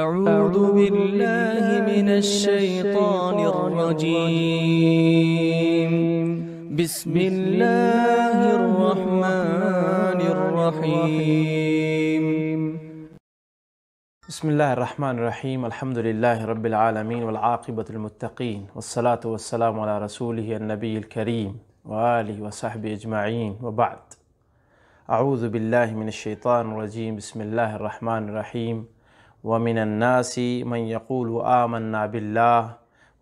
أعوذ بالله من الشيطان الرجيم بسم الله الرحمن الرحيم بسم الله الرحمن الرحيم الحمد لله رب العالمين والعاقبة المتقين والصلاة والسلام على رسوله النبي الكريم وآله وصحبه أجمعين وبعد أعوذ بالله من الشيطان الرجيم بسم الله الرحمن الرحيم वमिनन्नासी मन यक़ूल आमन्ना बिल्ला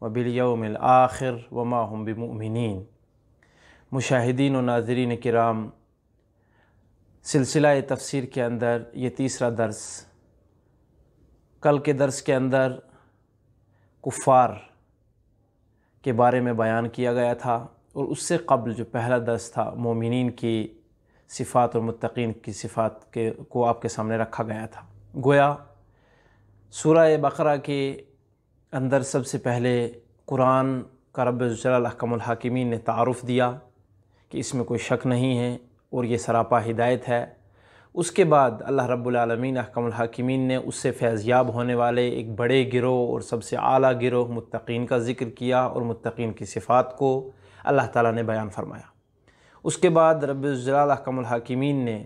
वबिलयमिल आखिर वमा हम बमिन मुशाहिदीन व नाजरीन कराम सिलसिला तफसर के अंदर ये तीसरा दर्स कल के दर्स के अंदर कुफ़ार के बारे में बयान किया गया था और उससे कबल जो पहला दर्स था मोमिन की सिफ़ात और मतकीन की सिफ़ात के को आपके सामने रखा गया था गोया सूर्य बकरा के अंदर सबसे पहले कुरान का रबालकमलहाकिमीन ने तारफ़ दिया कि इसमें कोई शक नहीं है और ये सरापा हिदायत है उसके बाद अल्लाह रब्बुलमीन अहकमलहाकिमीन ने उससे फैज़याब होने वाले एक बड़े गिरोह और सबसे अली गिरोह मतकीन का ज़िक्र किया और मतकीन की सिफ़ात को अल्लाह ताली ने बयान फरमाया उसके बाद रबालकमलहाकिमीन ने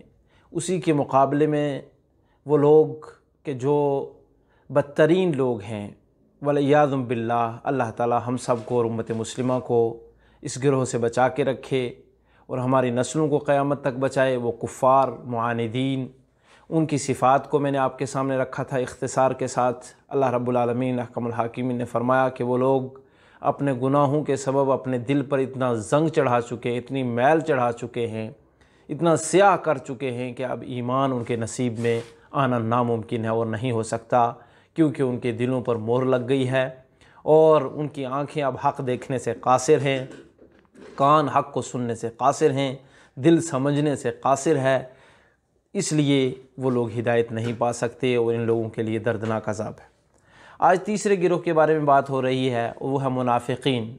उसी के मुकाबले में वो लोग के जो बदतरीन लोग हैं वलियाज़म बिल्ला अल्लाह ताला हम सब को और उम्मत मुस्लिमा को इस गिरोह से बचा के रखे और हमारी नस्लों को क़यामत तक बचाए वो कुफ़ार मानदीन उनकी सिफ़ात को मैंने आपके सामने रखा था इख्तसार के साथ अल्लाह रब्लमिन अकमलहाकिमिन ने फरमाया कि वो लोग अपने गुनाहों के सबब अपने दिल पर इतना जंग चढ़ा चुके इतनी मैल चढ़ा चुके हैं इतना स्याह कर चुके हैं कि अब ईमान उनके नसीब में आना नामुमकिन है और नहीं हो सकता क्योंकि उनके दिलों पर मोर लग गई है और उनकी आंखें अब हक़ देखने से कासिर हैं कान हक़ को सुनने से कासिर हैं दिल समझने से कासिर है इसलिए वो लोग हिदायत नहीं पा सकते और इन लोगों के लिए दर्दनाक अजाब है आज तीसरे गिरोह के बारे में बात हो रही है वो है मुनाफिकीन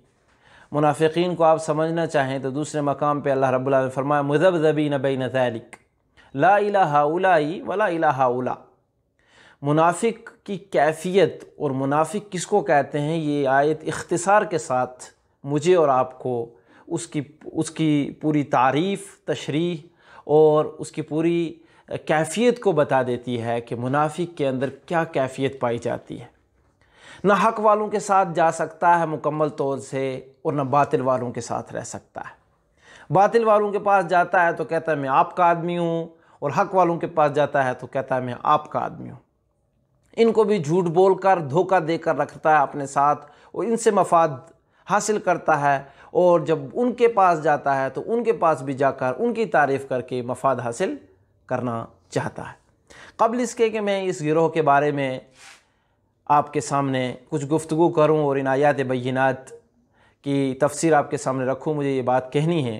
मुनाफिकीन को आप समझना चाहें तो दूसरे मकाम पे अल्लाह रब्बुल रबाल फरमाया मुजबी नबी नैलिक ला इला उलाई वला इला उला मुनाफिक की कैफियत और मुनाफिक किसको कहते हैं ये आयत इख्तिसार के साथ मुझे और आपको उसकी उसकी पूरी तारीफ़ तशरी और उसकी पूरी कैफियत को बता देती है कि मुनाफिक के अंदर क्या कैफियत पाई जाती है ना हक वालों के साथ जा सकता है मुकम्मल तौर से और ना बातिल वालों के साथ रह सकता है बातिल वालों के पास जाता है तो कहता है मैं आपका आदमी हूँ और हक वालों के पास जाता है तो कहता है मैं आपका आदमी हूँ इनको भी झूठ बोलकर धोखा देकर रखता है अपने साथ और इनसे मफाद हासिल करता है और जब उनके पास जाता है तो उनके पास भी जाकर उनकी तारीफ़ करके मफाद हासिल करना चाहता है कबल इसके कि मैं इस गिरोह के बारे में आपके सामने कुछ गुफ्तु करूं और इन आयात बैनात की तफसीर आपके सामने रखूं मुझे ये बात कहनी है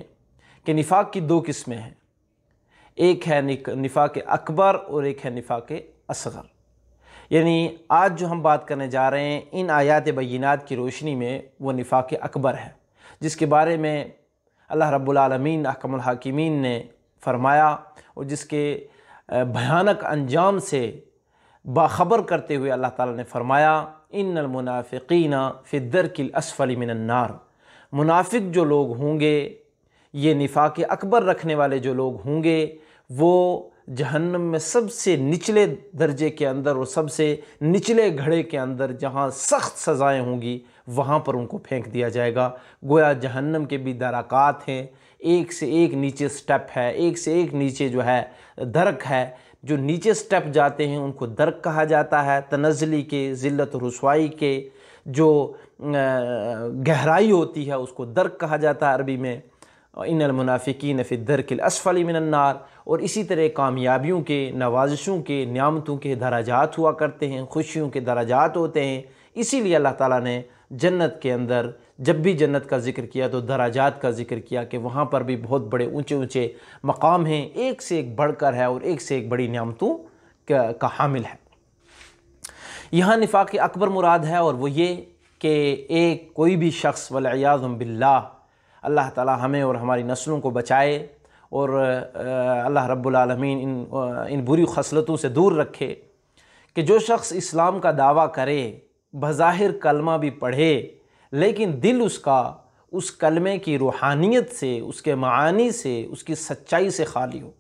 कि निफाक की दो किस्में हैं एक है निफाक अकबर और एक है निफाक असगर यानी आज जो हम बात करने जा रहे हैं इन आयात बैनात की रोशनी में वो निफाक अकबर है जिसके बारे में अल्लाह रब्बुलमीन अहकमहाकिमीन ने फरमाया और जिसके भयानक अंजाम से बाखबर करते हुए अल्लाह ताला ने फरमाया इन मुनाफ़िकीना फ़िदर किल असफली मिनन्नार मुनाफिक जो लोग होंगे ये निफाक अकबर रखने वाले जो लोग होंगे वो जहन्नम में सबसे निचले दर्जे के अंदर और सबसे निचले घड़े के अंदर जहाँ सख्त सज़ाएँ होंगी वहाँ पर उनको फेंक दिया जाएगा गोया जहन्नम के भी दराकत हैं एक से एक नीचे स्टेप है एक से एक नीचे जो है दरक है जो नीचे स्टेप जाते हैं उनको दरक कहा जाता है तनजली के ज़िलत रसवाई के जो गहराई होती है उसको दरक कहा जाता है अरबी में इनमनाफ़िकीन फ़िदर असफ़ली मिनन्नार और इसी तरह कामयाबियों के नवाजिशों के नियामतों के दराजात हुआ करते हैं खुशियों के दराजात होते हैं इसीलिए अल्लाह ताला ने जन्नत के अंदर जब भी जन्नत का जिक्र किया तो दराजात का जिक्र किया कि वहाँ पर भी बहुत बड़े ऊंचे ऊंचे मकाम हैं एक से एक बढ़कर है और एक से एक बड़ी नियामतों का, का हामिल है यहाँ निफाक अकबर मुराद है और वो ये कि एक कोई भी शख्स वलियाज़म बिल्ला अल्लाह ताला हमें और हमारी नस्लों को बचाए और अल्लाह रब्बुल इन इन बुरी खसलतों से दूर रखे कि जो शख्स इस्लाम का दावा करे बज़ाहिर कलमा भी पढ़े लेकिन दिल उसका उस कलमे की रूहानियत से उसके मानी से उसकी सच्चाई से खाली हो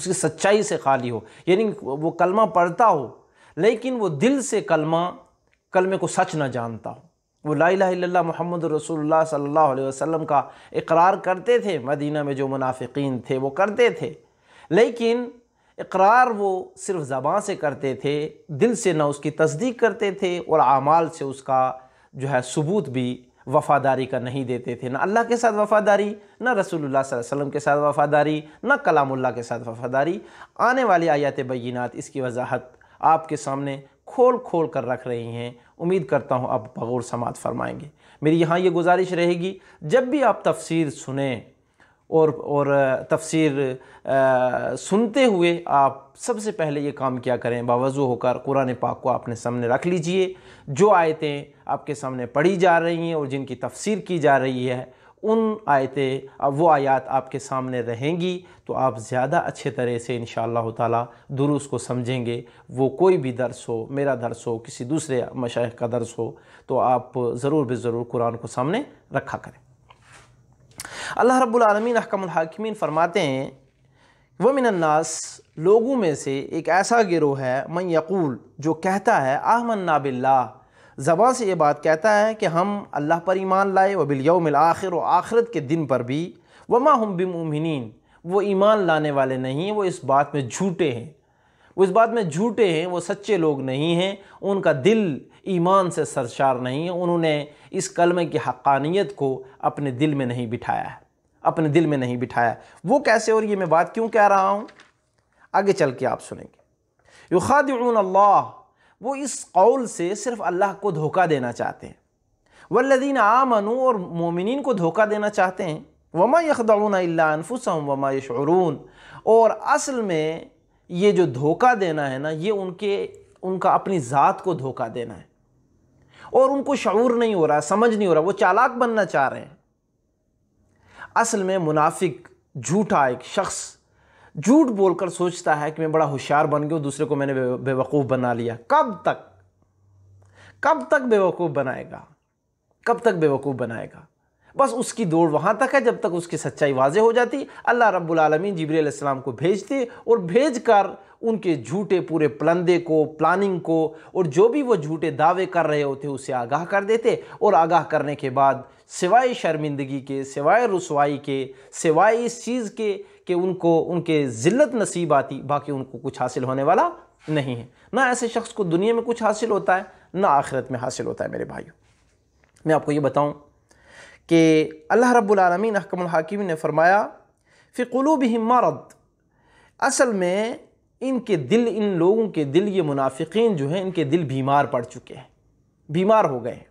उसकी सच्चाई से खाली हो यानी वो कलमा पढ़ता हो लेकिन वो दिल से कलमा कलमे को सच ना जानता हो वो ला ला मोहम्मद रसूलुल्लाह सल्लल्लाहु अलैहि वसल्लम का इकरार करते थे मदीना में जो मुनाफिकीन थे वो करते थे लेकिन इकरार वो सिर्फ ज़बाँ से करते थे दिल से ना उसकी तस्दीक करते थे और आमाल से उसका जो है सबूत भी वफ़ादारी का नहीं देते थे ना अल्लाह के साथ वफ़ादारी ना रसूलुल्लाह सल्लल्लाहु अलैहि वसल्लम के साथ वफ़ादारी ना कलामुल्लाह के साथ वफ़ादारी आने वाली आयात बैनात इसकी वजाहत आपके सामने खोल खोल कर रख रही हैं उम्मीद करता हूँ आप बगौर समात फरमाएंगे मेरी यहाँ ये गुजारिश रहेगी जब भी आप तफसीर सुने और और तफसीर आ, सुनते हुए आप सबसे पहले ये काम क्या करें बावजू होकर कुरान पाक को आपने सामने रख लीजिए जो आयतें आपके सामने पढ़ी जा रही हैं और जिनकी तफसीर की जा रही है उन आयतें वो आयात आपके सामने रहेंगी तो आप ज़्यादा अच्छे तरह से इन शाह दुरुस को समझेंगे वो कोई भी दर्स हो मेरा दर्स हो किसी दूसरे मशाइ का दर्स हो तो आप ज़रूर बे ज़रूर कुरान को सामने रखा करें अल्लाह रब्लमीन अहकमहाकिमिन फरमाते हैं वह मिनन्नास लोगों में से एक ऐसा गिरोह है मैं यकूल जो कहता है मन्ना बिल्ला ज़बान से ये बात कहता है कि हम अल्लाह पर ईमान लाए व वबिलयमिल आखिर व आखिरत के दिन पर भी वमा हम बिमुमिन वो ईमान लाने वाले नहीं हैं वो इस बात में झूठे हैं वो इस बात में झूठे हैं वो सच्चे लोग नहीं हैं उनका दिल ईमान से सरशार नहीं है उन्होंने इस कलमे की हक़ानियत को अपने दिल में नहीं बिठाया है अपने दिल में नहीं बिठाया वो कैसे और ये मैं बात क्यों कह रहा हूँ आगे चल के आप सुनेंगे युखादून अल्लाह वो इस कौल से सिर्फ अल्लाह को धोखा देना चाहते हैं वल्लदीन आमनु और मोमिन को धोखा देना चाहते हैं वमा यखदौन वमा यशरून और असल में ये जो धोखा देना है ना ये उनके उनका अपनी ज़ात को धोखा देना है और उनको शूर नहीं हो रहा समझ नहीं हो रहा वो चालाक बनना चाह रहे हैं असल में मुनाफिक झूठा एक शख्स झूठ बोलकर सोचता है कि मैं बड़ा होशियार बन गया दूसरे को मैंने बेवकूफ़ बना लिया कब तक कब तक बेवकूफ़ बनाएगा कब तक बेवकूफ़ बनाएगा बस उसकी दौड़ वहाँ तक है जब तक उसकी सच्चाई वाजे हो जाती अल्लाह रब्बुल आलमीन जबरीसम को भेजते और भेज कर उनके झूठे पूरे प्लंदे को प्लानिंग को और जो भी वो झूठे दावे कर रहे होते उसे आगाह कर देते और आगाह करने के बाद सिवाय शर्मिंदगी के सिवाय रसवाई के सिवाय इस चीज़ के कि उनको उनके ज़िल्लत नसीब आती बाकी उनको कुछ हासिल होने वाला नहीं है ना ऐसे शख्स को दुनिया में कुछ हासिल होता है ना आखिरत में हासिल होता है मेरे भाइयों मैं आपको ये बताऊं कि अल्लाह रब्लमी रबालमीन हाकिम ने फरमाया फिर फ़िकलूब हिमारत असल में इनके दिल इन लोगों के दिल ये मुनाफिकीन जो हैं इनके दिल बीमार पड़ चुके हैं बीमार हो गए हैं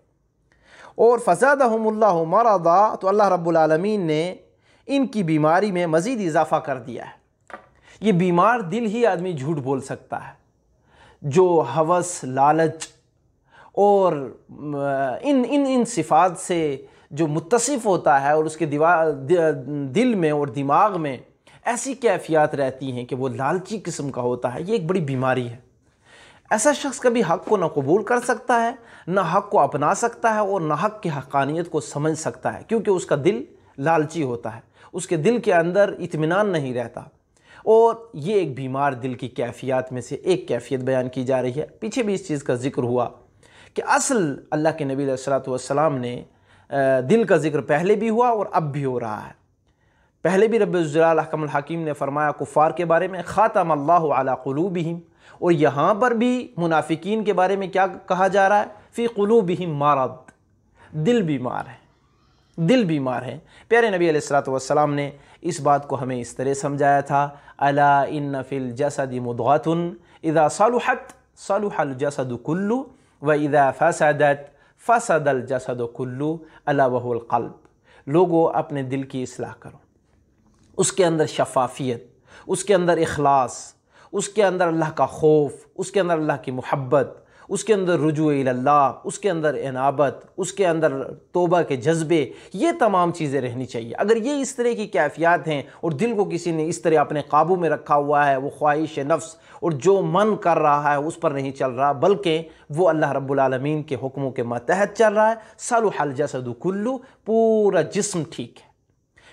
और फसाद हमल्ला मरदा तो अल्लाह रब्लमीन ने इनकी बीमारी में मज़ीद इजाफ़ा कर दिया है ये बीमार दिल ही आदमी झूठ बोल सकता है जो हवस लालच और इन इन इन सिफात से जो मुतसिफ़ होता है और उसके दिवा दिल में और दिमाग में ऐसी कैफियात रहती हैं कि वो लालची किस्म का होता है ये एक बड़ी बीमारी है ऐसा शख्स कभी हक को ना कबूल कर सकता है ना हक को अपना सकता है और ना हक की हकानियत को समझ सकता है क्योंकि उसका दिल लालची होता है उसके दिल के अंदर इतमान नहीं रहता और ये एक बीमार दिल की कैफियत में से एक कैफियत बयान की जा रही है पीछे भी इस चीज़ का जिक्र हुआ कि असल अल्लाह के नबी सलाम ने दिल का जिक्र पहले भी हुआ और अब भी हो रहा है पहले भी रबालकम हकीम ने फरमाया कुफ़ार के बारे में ख़ातम अल्लाह अला और यहाँ पर भी मुनाफिकीन के बारे में क्या कहा जा रहा है फ़ी कुलू भी मारद दिल बीमार है दिल बीमार है प्यारे नबी सलाम ने इस बात को हमें इस तरह समझाया था अला इन फिल जसद मुदातन इदा सलुहत सलुहल जसद कुल्लू व इदा फसदत फसदल जसद कुल्लू अला वहुलकल्ब लोगों अपने दिल की असलाह करो उसके अंदर शफाफियत उसके अंदर अखलास उसके अंदर अल्लाह का खौफ उसके अंदर अल्लाह की मोहब्बत उसके अंदर रजू उसके अंदर इनाबत उसके अंदर तोबा के जज्बे ये तमाम चीज़ें रहनी चाहिए अगर ये इस तरह की कैफियात हैं और दिल को किसी ने इस तरह अपने काबू में रखा हुआ है वो ख्वाहिश नफ्स और जो मन कर रहा है उस पर नहीं चल रहा बल्कि वो अल्लाह रब्बुलमीन के हुक्मों के मतहत चल रहा है सल हल जसदुकुल्लू पूरा जिस्म ठीक है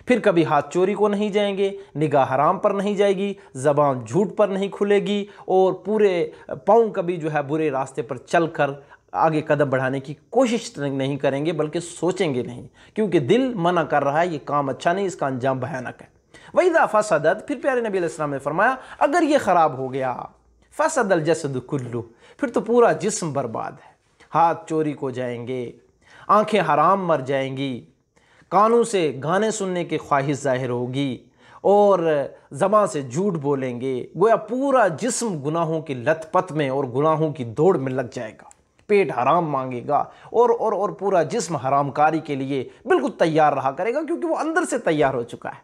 फिर कभी हाथ चोरी को नहीं जाएंगे निगाह हराम पर नहीं जाएगी ज़बान झूठ पर नहीं खुलेगी और पूरे पाँव कभी जो है बुरे रास्ते पर चल कर आगे कदम बढ़ाने की कोशिश नहीं करेंगे बल्कि सोचेंगे नहीं क्योंकि दिल मना कर रहा है ये काम अच्छा नहीं इसका अंजाम भयानक है वही दाफा सदत फिर प्यारे नबी अलैहिस्सलाम ने फरमाया अगर ये ख़राब हो गया फसदल जसद कुल्लू फिर तो पूरा जिस्म बर्बाद है हाथ चोरी को जाएंगे आंखें हराम मर जाएंगी कानों से गाने सुनने की ख्वाहिश ज़ाहिर होगी और ज़बाँ से झूठ बोलेंगे गोया पूरा जिस्म गुनाहों की पत में और गुनाहों की दौड़ में लग जाएगा पेट हराम मांगेगा और और और पूरा जिस्म हरामकारी के लिए बिल्कुल तैयार रहा करेगा क्योंकि वो अंदर से तैयार हो चुका है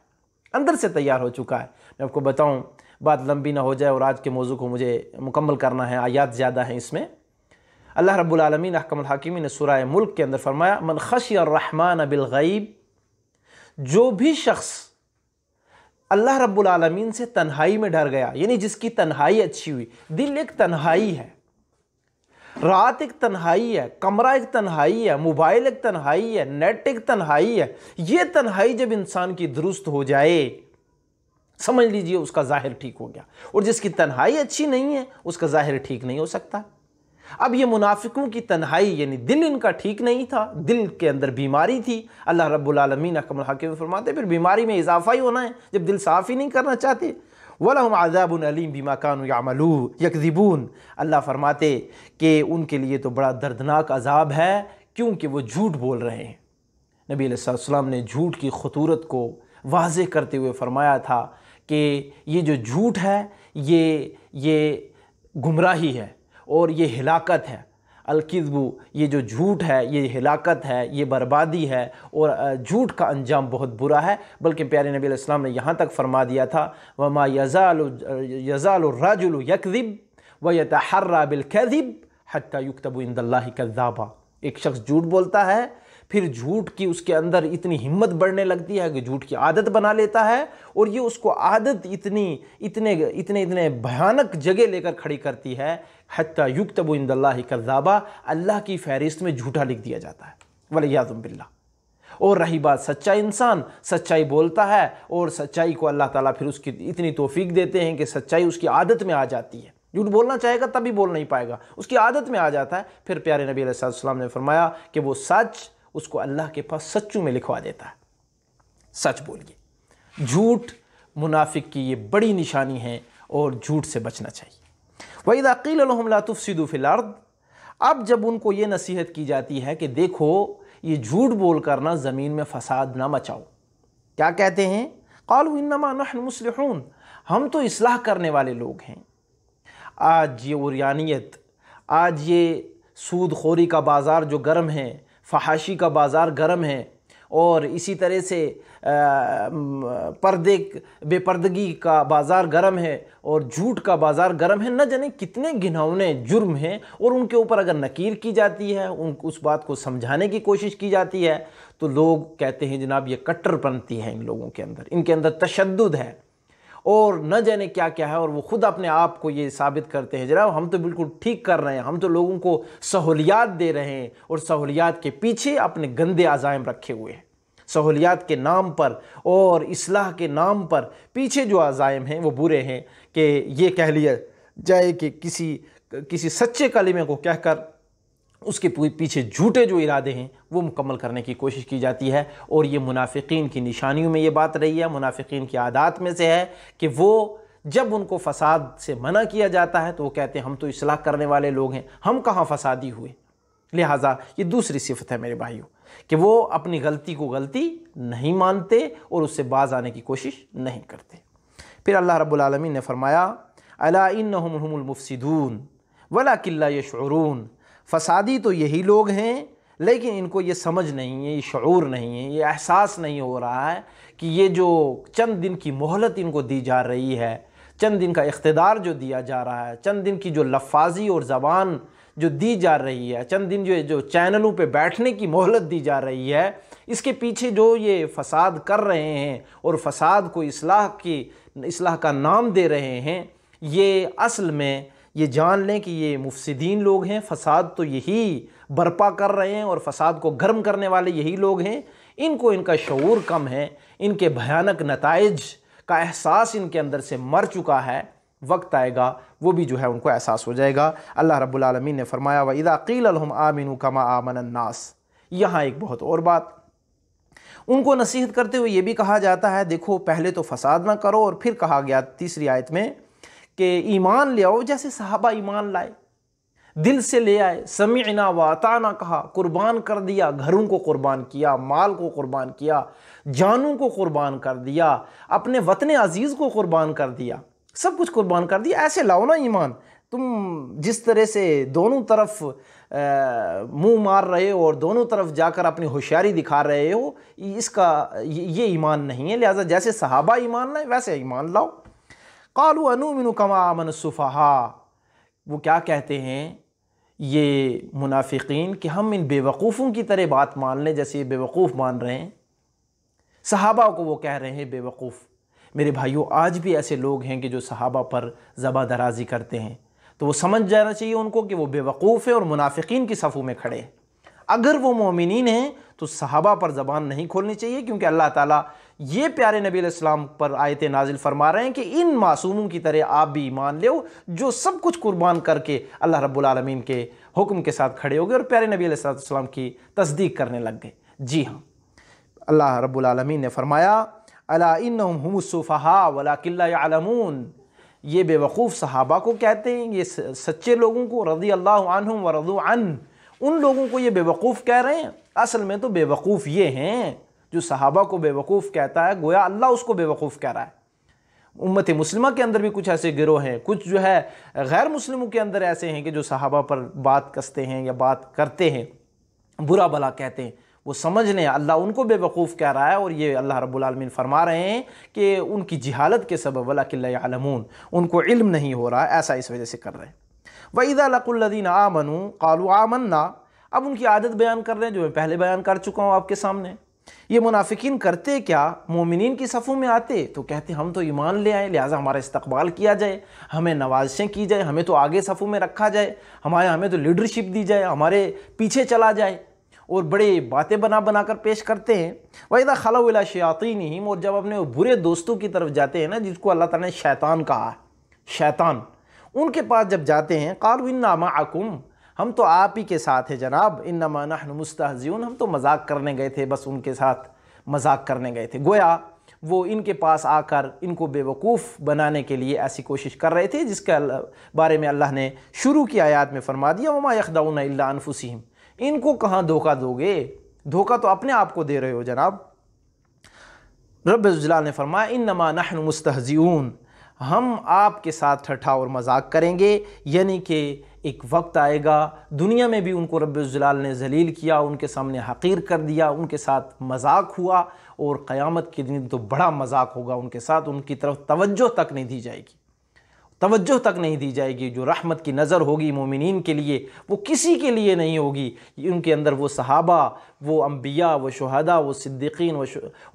अंदर से तैयार हो चुका है मैं आपको बताऊं बात लंबी ना हो जाए और आज के मौजू को मुझे मुकम्मल करना है आयात ज़्यादा हैं इसमें अल्लाह रब्बुल अकमल अहकमल हाकिमी ने सुराय मुल्क के अंदर फरमाया मन खशी और रहमान गईब जो भी शख्स अल्लाह रब्बुल आलमीन से तन्हाई में डर गया यानी जिसकी तन्हाई अच्छी हुई दिल एक तन्हाई है रात एक तन्हाई है कमरा एक तन्हाई है मोबाइल एक तन्हाई है नेट एक तन्हाई है ये तन्हाई जब इंसान की दुरुस्त हो जाए समझ लीजिए उसका ज़ाहिर ठीक हो गया और जिसकी तन्हाई अच्छी नहीं है उसका ज़ाहिर ठीक नहीं हो सकता अब ये मुनाफिकों की तन्हाई यानी दिल इनका ठीक नहीं था दिल के अंदर बीमारी थी अल्लाह रब्बुल रबालमीन अकमल हाकिम फरमाते फिर बीमारी में इजाफा ही होना है जब दिल साफ़ ही नहीं करना चाहते वलहम आज़ाबनलीम बीमा कानू यामलू यकजिबून अल्लाह फरमाते कि उनके लिए तो बड़ा दर्दनाक अजाब है क्योंकि वह झूठ बोल रहे हैं नबी ने झूठ की खतूरत को वाज करते हुए फरमाया था कि ये जो झूठ है ये ये गुमराही है और ये हिलाकत है अलकिबू ये जो झूठ है ये हिलाकत है ये बर्बादी है और झूठ का अंजाम बहुत बुरा है बल्कि प्यारे नबी ने यहाँ तक फरमा दिया था वमा यज़ाल यज़ाल यकदिब व यतहर्रा बिलकज़िब हत्या युक्तबू इंदल्ला कदाबा एक शख्स झूठ बोलता है फिर झूठ की उसके अंदर इतनी हिम्मत बढ़ने लगती है कि झूठ की आदत बना लेता है और ये उसको आदत इतनी इतने इतने इतने भयानक जगह लेकर खड़ी करती है हती युकतब इंदल्ला कज़ाबा अल्लाह की फहरिस्त में झूठा लिख दिया जाता है बिल्ला और रही बात सच्चा इंसान सच्चाई बोलता है और सच्चाई को अल्लाह ताला फिर उसकी इतनी तोफीक देते हैं कि सच्चाई उसकी आदत में आ जाती है झूठ बोलना चाहेगा तभी बोल नहीं पाएगा उसकी आदत में आ जाता है फिर प्यारे नबी अलैहिस्सलाम ने फरमाया कि वो सच उसको अल्लाह के पास सच्चू में लिखवा देता है सच बोलिए झूठ मुनाफिक की ये बड़ी निशानी है और झूठ से बचना चाहिए वहीदाकीलतुफ़िलर्द अब जब उनको ये नसीहत की जाती है कि देखो ये झूठ बोल करना ज़मीन में फ़साद ना मचाओ क्या कहते हैं कौलनमा हम तो इसलाह करने वाले लोग हैं आज ये उरियानियत आज ये सूदखोरी का बाज़ार जो गर्म है फहाशी का बाज़ार गर्म है और इसी तरह से पर्दे बेपर्दगी का बाज़ार गर्म है और झूठ का बाज़ार गर्म है न जाने कितने घिनौने जुर्म हैं और उनके ऊपर अगर नकीर की जाती है उन उस बात को समझाने की कोशिश की जाती है तो लोग कहते हैं जनाब ये कट्टरपंथी है इन लोगों के अंदर इनके अंदर तशद है और न जाने क्या क्या है और वो खुद अपने आप को ये साबित करते हैं जरा हम तो बिल्कुल ठीक कर रहे हैं हम तो लोगों को सहूलियात दे रहे हैं और सहूलियात के पीछे अपने गंदे अजायम रखे हुए हैं सहूलियात के नाम पर और इसलाह के नाम पर पीछे जो अजायम हैं वो बुरे हैं कि ये कह लिया जाए कि किसी किसी सच्चे कलिमे को कहकर उसके पीछे झूठे जो इरादे हैं वो मुकम्मल करने की कोशिश की जाती है और ये मुनाफिकीन की निशानियों में ये बात रही है मुनाफिकीन की आदात में से है कि वो जब उनको फसाद से मना किया जाता है तो वो कहते हैं हम तो इसलाह करने वाले लोग हैं हम कहाँ फसादी हुए लिहाजा ये दूसरी सिफत है मेरे भाइयों कि वो अपनी गलती को गलती नहीं मानते और उससे बाज आने की कोशिश नहीं करते फिर अल्लाह रब्लम ने फरमाया अला वला किल्ला यशरून फसादी तो यही लोग हैं लेकिन इनको ये समझ नहीं है ये शूर नहीं है ये एहसास नहीं हो रहा है कि ये जो चंद दिन की मोहलत इनको दी जा रही है चंद दिन का इकतदार जो दिया जा रहा है चंद दिन की जो लफाजी और ज़बान जो दी जा रही है चंद दिन जो जो चैनलों पे बैठने की मोहलत दी जा रही है इसके पीछे जो ये फसाद कर रहे हैं और फसाद को इसलाह की इसलाह का नाम दे रहे हैं ये असल में ये जान लें कि ये मुफसदीन लोग हैं फसाद तो यही बर्पा कर रहे हैं और फसाद को गर्म करने वाले यही लोग हैं इनको इनका शूर कम है इनके भयानक नतज का एहसास इनके अंदर से मर चुका है वक्त आएगा वो भी जो है उनको एहसास हो जाएगा अल्लाह रब्लमी ने फरमाया व इदाकील आमिन कमा आमन नास यहाँ एक बहुत और बात उनको नसीहत करते हुए ये भी कहा जाता है देखो पहले तो फसाद ना करो और फिर कहा गया तीसरी आयत में कि ईमान ले आओ जैसे साहबा ईमान लाए दिल से ले आए समीना वाताना कहा कुर्बान कर दिया घरों को कुर्बान किया माल को कुर्बान किया जानों को कुर्बान कर दिया अपने वतन अजीज़ को कुर्बान कर दिया सब कुछ कुर्बान कर दिया ऐसे लाओ ना ईमान तुम जिस तरह से दोनों तरफ मुंह मार रहे हो और दोनों तरफ जाकर अपनी होशियारी दिखा रहे हो इसका ये ईमान नहीं है लिहाजा जैसे सहाबा ईमान लाए वैसे ईमान लाओ कालू अनुमिन कमामन सुफ़हा वो क्या कहते हैं ये मुनाफिकीन कि हम इन बेवकूफ़ों की तरह बात मान लें जैसे ये बेवकूफ़ मान रहे हैं सहाबा को वो कह रहे हैं बेवकूफ़ मेरे भाइयों आज भी ऐसे लोग हैं कि जो सहाबा पर ज़बा दराजी करते हैं तो वो समझ जाना चाहिए उनको कि वो बेवकूफ़ है और मुनाफिकीन की सफ़ों में खड़े हैं अगर वो मोमिन हैं तो सहाबा पर ज़बान नहीं खोलनी चाहिए क्योंकि अल्लाह ताला ये प्यारे नबी इस्लाम पर आयत नाजिल फरमा रहे हैं कि इन मासूमों की तरह आप भी ईमान ले जो सब कुछ कुर्बान करके अल्लाह रब्लम के हुक्म के साथ खड़े हो गए और प्यारे नबी अलैहिस्सलाम की तस्दीक करने लग गए जी हाँ अल्लाह रब्लम ने फरमाया अला इनफहा वला ये बेवकूफ़ सहाबा को कहते हैं ये सच्चे लोगों को रदी अल्लाह व रदू अन उन लोगों को ये बेवकूफ़ कह रहे हैं असल में तो बेवकूफ़ ये हैं जो सहाबा को बेवकूफ़ कहता है गोया अल्लाह उसको बेवकूफ़ कह रहा है उम्मत मुस्लिमा के अंदर भी कुछ ऐसे गिरोह हैं कुछ जो है गैर मुस्लिमों के अंदर ऐसे हैं कि जो सहाबा पर बात कसते हैं या बात करते हैं बुरा भला कहते हैं वो समझ लें अल्लाह उनको बेवकूफ़ कह रहा है और ये अल्लाह रब्बुलमीन फरमा रहे हैं कि उनकी जिहालत के सबब वलाकिलमून उनको इल्म नहीं हो रहा ऐसा इस वजह से कर रहे हैं वईदा लकुल्लिन आमनू कालू आमन्ना अब उनकी आदत बयान कर रहे हैं जो मैं पहले बयान कर चुका हूँ आपके सामने ये मुनाफिकीन करते क्या मोमिन की सफ़ों में आते तो कहते हम तो ईमान ले आए लिहाजा हमारा इस्तकबाल किया जाए हमें नवाजशें की जाए हमें तो आगे सफ़ों में रखा जाए हमारे हमें तो लीडरशिप दी जाए हमारे पीछे चला जाए और बड़े बातें बना बना कर पेश करते हैं वैदा खलाउला शयातीन ही और जब अपने बुरे दोस्तों की तरफ जाते हैं ना जिसको अल्लाह तैतान शैतान कहा शैतान उनके पास जब जाते हैं नामा आकुम हम तो आप ही के साथ हैं जनाब इन नमाना मुस्तहजीन हम तो मजाक करने गए थे बस उनके साथ मजाक करने गए थे गोया वो इनके पास आकर इनको बेवकूफ़ बनाने के लिए ऐसी कोशिश कर रहे थे जिसके बारे में अल्लाह ने शुरू की आयात में फरमा दिया वमा यखदाउन इनको कहाँ धोखा दोगे धोखा तो अपने आप को दे रहे हो जनाब रबला ने फरमाया इन नमा नहन मुस्तहजीन हम आपके साथ ठठा और मजाक करेंगे यानी कि एक वक्त आएगा दुनिया में भी उनको रब्ज़लाल ने जलील किया उनके सामने हकीर कर दिया उनके साथ मजाक हुआ और क़यामत के दिन तो बड़ा मजाक होगा उनके साथ उनकी तरफ तवज्जो तक नहीं दी जाएगी तवज्जो तक नहीं दी जाएगी जो रहमत की नज़र होगी मोमिन के लिए वो किसी के लिए नहीं होगी उनके अंदर वो सहाबा वो अम्बिया वो शहदा वो सिद्दीकीन वो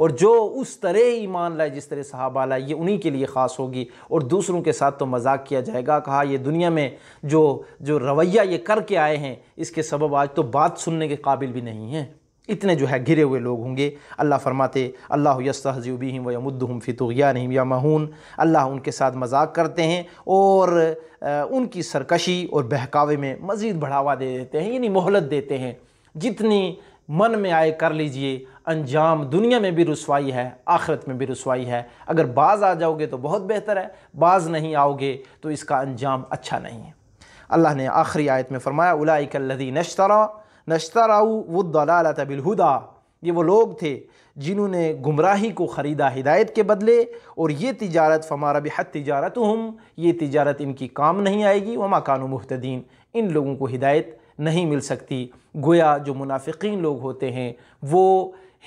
और जो उस तरह ईमान लाए जिस तरह सहाबा लाए ये उन्हीं के लिए ख़ास होगी और दूसरों के साथ तो मजाक किया जाएगा कहा ये दुनिया में जो जो रवैया ये करके आए हैं इसके सबब आज तो बात सुनने के काबिल भी नहीं है इतने जो है घिरे हुए लोग होंगे अल्लाह फ़रमाते अल्लाह यस्तजीबीम व यमुद्दम फ़ितुगिया नहीं या महून अल्लाह उनके साथ मजाक करते हैं और उनकी सरकशी और बहकावे में मज़ीद बढ़ावा दे देते हैं यानी मोहलत देते हैं जितनी मन में आए कर लीजिए अंजाम दुनिया में भी रसवाई है आखरत में भी रसवाई है अगर बाज़ आ जाओगे तो बहुत बेहतर है बाज़ नहीं आओगे तो इसका अंजाम अच्छा नहीं है अल्लाह ने आखिरी आयत में फ़रमाया उलाई उलाइकल्लदी नशतरा नश्तराऊ वो दलालत बिलहुदा ये वो लोग थे जिन्होंने गुमराही को ख़रीदा हिदायत के बदले और ये तिजारत फमारा बेहद तिजारत हम ये तिजारत इनकी काम नहीं आएगी व मकान मुहतदीन इन लोगों को हिदायत नहीं मिल सकती गोया जो मुनाफिकीन लोग होते हैं वो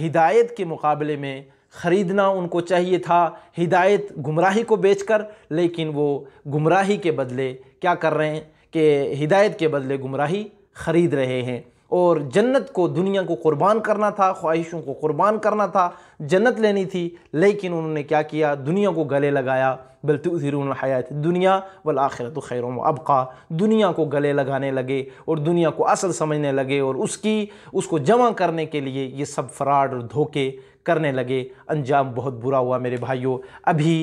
हिदायत के मुकाबले में ख़रीदना उनको चाहिए था हिदायत गुमराही को बेचकर लेकिन वो गुमराही के बदले क्या कर रहे हैं कि हिदायत के बदले गुमराही ख़रीद रहे हैं और जन्नत को दुनिया को कुर्बान करना था ख्वाहिशों को कुर्बान करना था जन्नत लेनी थी लेकिन उन्होंने क्या किया दुनिया को गले लगाया बल्तरून हयात दुनिया आखिर आखिरत खैर अबका दुनिया को गले लगाने लगे और दुनिया को असल समझने लगे और उसकी उसको जमा करने के लिए ये सब फ्राड और धोखे करने लगे अंजाम बहुत बुरा हुआ मेरे भाइयों अभी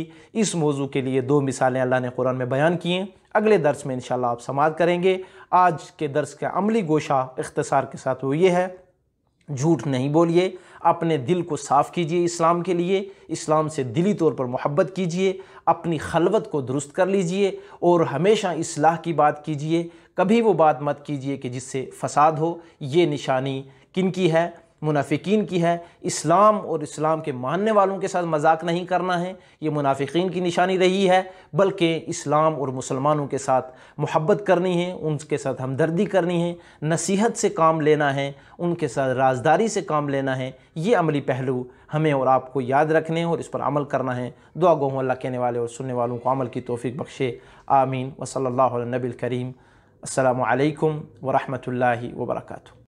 इस मौजू के लिए दो मिसालें अल्लाह ने कुरान में बयान की हैं अगले दर्स में इन आप समात करेंगे आज के दर्स का अमली गोशा इख्तसार के साथ वो ये है झूठ नहीं बोलिए अपने दिल को साफ़ कीजिए इस्लाम के लिए इस्लाम से दिली तौर पर मोहब्बत कीजिए अपनी खलवत को दुरुस्त कर लीजिए और हमेशा इसलाह की बात कीजिए कभी वो बात मत कीजिए कि जिससे फसाद हो ये निशानी किन की है मुनाफिकीन की है इस्लाम और इस्लाम के मानने वालों के साथ मजाक नहीं करना है ये मुनाफिकीन की निशानी रही है बल्कि इस्लाम और मुसलमानों के साथ मोहब्बत करनी है उनके साथ हमदर्दी करनी है नसीहत से काम लेना है उनके साथ राजदारी से काम लेना है ये अमली पहलू हमें और आपको याद रखने और इस पर अमल करना है दुआ गो अल्लाह कहने वाले और सुनने वालों को अमल की तोफ़ी बख्शे आमीन वसल नबी करीम अल्लाम वरहमल वर्का